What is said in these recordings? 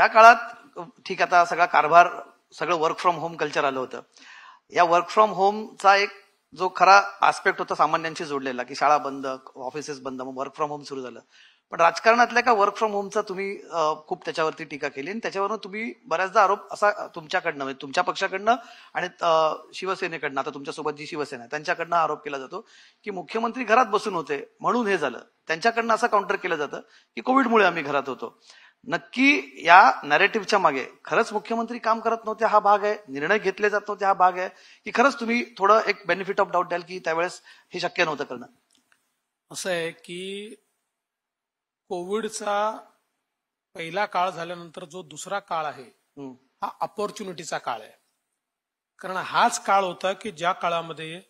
त्या काळात ठीक आता सगळा कारभार सगळं वर्क फ्रॉम होम कल्चर आलं होतं या वर्क फ्रॉम होमचा एक जो खरा आस्पेक्ट होता सामान्यांशी जोडलेला की शाळा बंद ऑफिसेस बंद मग वर्क फ्रॉम होम सुरू झालं पण राजकारणातल्या का वर्क फ्रॉम होमचा तुम्ही खूप त्याच्यावरती टीका केली आणि त्याच्यावरून तुम्ही बऱ्याचदा आरोप असा तुमच्याकडनं म्हणजे तुमच्या पक्षाकडनं आणि शिवसेनेकडनं आता तुमच्यासोबत जी शिवसेना आहे त्यांच्याकडनं आरोप केला जातो की मुख्यमंत्री घरात बसून होते म्हणून हे झालं त्यांच्याकडनं असं काउंटर केलं जातं की कोविडमुळे आम्ही घरात होतो नक्की या नॅरेटिव्हच्या मागे खरंच मुख्यमंत्री काम करत नव्हते हा भाग आहे निर्णय घेतले जात नव्हते हा भाग आहे की खरंच तुम्ही थोडं एक बेनिफिट ऑफ डाऊट द्याल की त्यावेळेस हे शक्य नव्हतं करणं असं आहे की कोविडचा पहिला काळ झाल्यानंतर जो दुसरा काळ आहे हा अपॉर्च्युनिटीचा काळ आहे कारण हाच काळ होता की ज्या काळामध्ये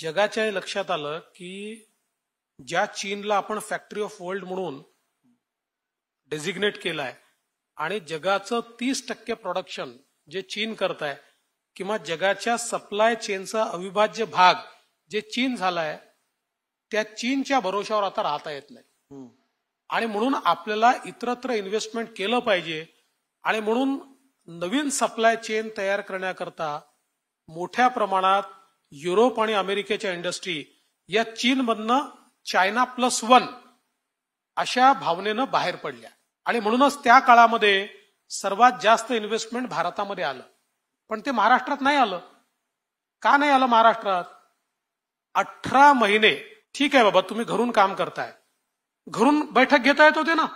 जगाच्या लक्षात आलं की ज्या चीनला आपण फॅक्टरी ऑफ वर्ल्ड म्हणून डेझिग्नेट केलाय आणि जगाचं तीस टक्के प्रोडक्शन जे चीन करताय किंवा जगाच्या सप्लाय चेनचा अविभाज्य भाग जे चीन झालाय त्या चीनच्या भरोशावर आता राहता येत नाही आणि म्हणून आपल्याला इतरत्र इन्व्हेस्टमेंट केलं पाहिजे आणि म्हणून नवीन सप्लाय चेन तयार करण्याकरता मोठ्या प्रमाणात युरोप आणि अमेरिकेच्या इंडस्ट्री या चीनमधनं चायना प्लस वन अशा भावनेनं बाहेर पडल्या आणि म्हणूनच त्या काळामध्ये सर्वात जास्त इन्व्हेस्टमेंट भारतामध्ये आलं पण ते महाराष्ट्रात नाही आलं का नाही आलं महाराष्ट्रात अठरा महिने ठीक आहे बाबा तुम्ही घरून काम करताय घरून बैठक घेता येत होते ना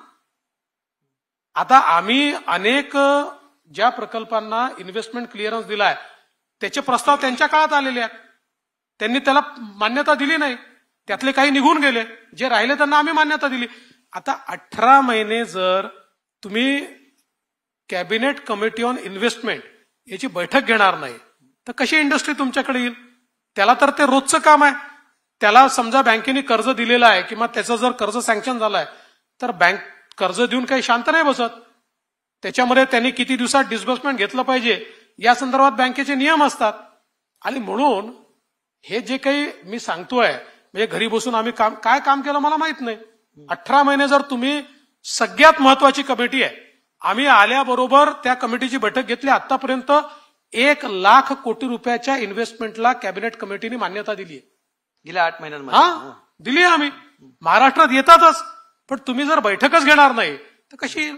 आता आम्ही अनेक ज्या प्रकल्पांना इन्व्हेस्टमेंट क्लिअरन्स दिलाय त्याचे प्रस्ताव त्यांच्या काळात आलेले आहेत त्यांनी त्याला मान्यता दिली नाही त्यातले काही निघून गेले जे राहिले त्यांना आम्ही मान्यता दिली आता अठरा महिने जर तुम्ही कॅबिनेट कमिटी ऑन इन्व्हेस्टमेंट याची बैठक घेणार नाही तर कशी इंडस्ट्री तुमच्याकडे येईल त्याला तर ते रोजचं काम आहे त्याला समजा बँकेने कर्ज दिलेलं आहे किंवा त्याचं जर कर्ज सँक्शन झालं आहे तर बँक कर्ज देऊन काही शांत नाही बसत त्याच्यामध्ये त्यांनी किती दिवसात डिस्बर्समेंट घेतलं पाहिजे या संदर्भात बँकेचे नियम असतात आणि म्हणून हे जे काही मी सांगतोय म्हणजे घरी बसून आम्ही काम काय काम केलं मला माहित नाही अठरा महिने जर तुम्ही सगळ्यात महत्वाची कमिटी आहे आम्ही आल्याबरोबर त्या कमिटीची बैठक घेतली आतापर्यंत एक लाख कोटी रुपयाच्या इन्व्हेस्टमेंटला कॅबिनेट कमिटीने मान्यता दिली आहे गेल्या आठ महिन्यांमध्ये हा दिली आम्ही महाराष्ट्रात येतातच पण तुम्ही जर बैठकच घेणार नाही तर कशी